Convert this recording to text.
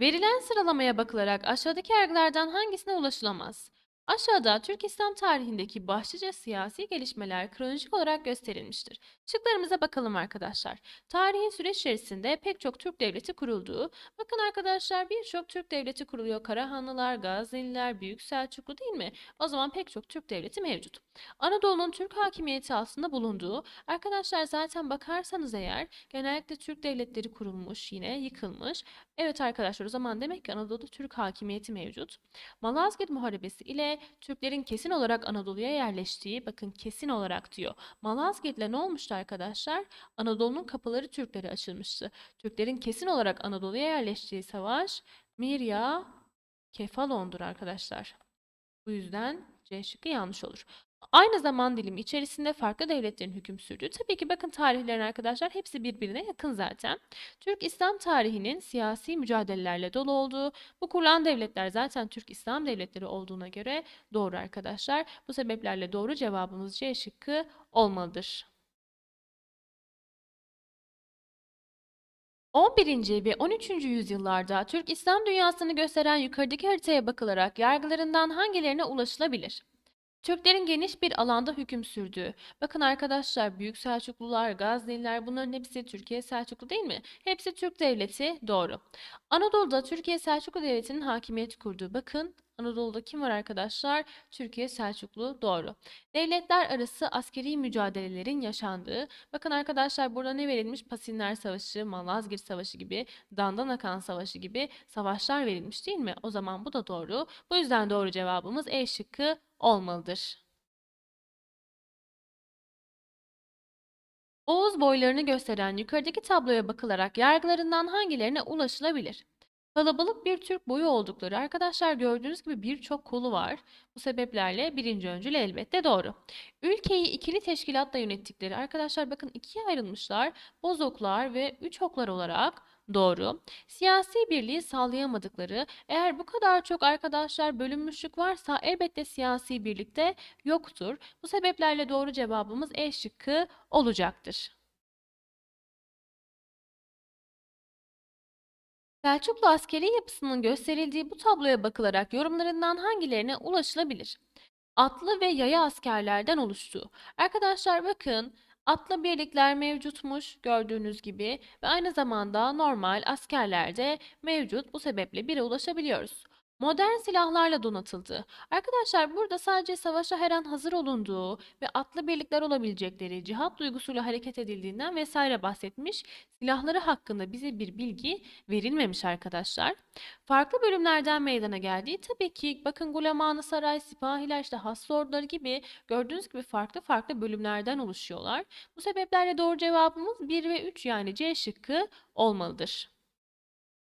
Verilen sıralamaya bakılarak aşağıdaki yargılardan hangisine ulaşılamaz? Aşağıda Türk İslam tarihindeki başlıca siyasi gelişmeler kronolojik olarak gösterilmiştir. Şıklarımıza bakalım arkadaşlar. Tarihin süreç içerisinde pek çok Türk devleti kurulduğu, bakın arkadaşlar birçok Türk devleti kuruluyor. Karahanlılar, Gazneliler, Büyük Selçuklu değil mi? O zaman pek çok Türk devleti mevcut. Anadolu'nun Türk hakimiyeti altında bulunduğu, arkadaşlar zaten bakarsanız eğer genellikle Türk devletleri kurulmuş yine yıkılmış. Evet arkadaşlar o zaman demek ki Anadolu'da Türk hakimiyeti mevcut. Malazgirt Muharebesi ile Türklerin kesin olarak Anadolu'ya yerleştiği, bakın kesin olarak diyor. Malazgirt'le ne olmuştu arkadaşlar? Anadolu'nun kapıları Türklere açılmıştı. Türklerin kesin olarak Anadolu'ya yerleştiği savaş Mirya Kefalon'dur arkadaşlar. Bu yüzden C şıkkı yanlış olur. Aynı zaman dilimi içerisinde farklı devletlerin hüküm sürdüğü, tabii ki bakın tarihlerin arkadaşlar hepsi birbirine yakın zaten. Türk İslam tarihinin siyasi mücadelelerle dolu olduğu, bu kurulan devletler zaten Türk İslam devletleri olduğuna göre doğru arkadaşlar. Bu sebeplerle doğru cevabımız C şıkkı olmalıdır. 11. ve 13. yüzyıllarda Türk İslam dünyasını gösteren yukarıdaki haritaya bakılarak yargılarından hangilerine ulaşılabilir? Türklerin geniş bir alanda hüküm sürdüğü. Bakın arkadaşlar Büyük Selçuklular, Gazneliler bunların hepsi Türkiye Selçuklu değil mi? Hepsi Türk Devleti doğru. Anadolu'da Türkiye Selçuklu Devleti'nin hakimiyet kurduğu. Bakın Anadolu'da kim var arkadaşlar? Türkiye Selçuklu doğru. Devletler arası askeri mücadelelerin yaşandığı. Bakın arkadaşlar burada ne verilmiş? Pasinler Savaşı, Malazgirt Savaşı gibi, Dandanakan Savaşı gibi savaşlar verilmiş değil mi? O zaman bu da doğru. Bu yüzden doğru cevabımız E şıkkı olmalıdır. Oğuz boylarını gösteren yukarıdaki tabloya bakılarak yargılarından hangilerine ulaşılabilir? Kalabalık bir Türk boyu oldukları arkadaşlar gördüğünüz gibi birçok kolu var. Bu sebeplerle birinci öncül elbette doğru. Ülkeyi ikili teşkilatla yönettikleri arkadaşlar bakın ikiye ayrılmışlar. Bozoklar ve üçoklar olarak doğru. Siyasi birliği sağlayamadıkları, eğer bu kadar çok arkadaşlar bölünmüşlük varsa elbette siyasi birlikte yoktur. Bu sebeplerle doğru cevabımız E şıkkı olacaktır. Selçuklu askeri yapısının gösterildiği bu tabloya bakılarak yorumlarından hangilerine ulaşılabilir? Atlı ve yaya askerlerden oluştu. Arkadaşlar bakın atlı birlikler mevcutmuş gördüğünüz gibi ve aynı zamanda normal askerler de mevcut. Bu sebeple bire ulaşabiliyoruz modern silahlarla donatıldı. Arkadaşlar burada sadece savaşa her an hazır olunduğu ve atlı birlikler olabilecekleri, cihat duygusuyla hareket edildiğinden vesaire bahsetmiş. Silahları hakkında bize bir bilgi verilmemiş arkadaşlar. Farklı bölümlerden meydana geldiği tabii ki bakın Gulemanı Saray, Sipahiler, işte Haslı Orduları gibi gördüğünüz gibi farklı farklı bölümlerden oluşuyorlar. Bu sebeplerle doğru cevabımız 1 ve 3 yani C şıkkı olmalıdır.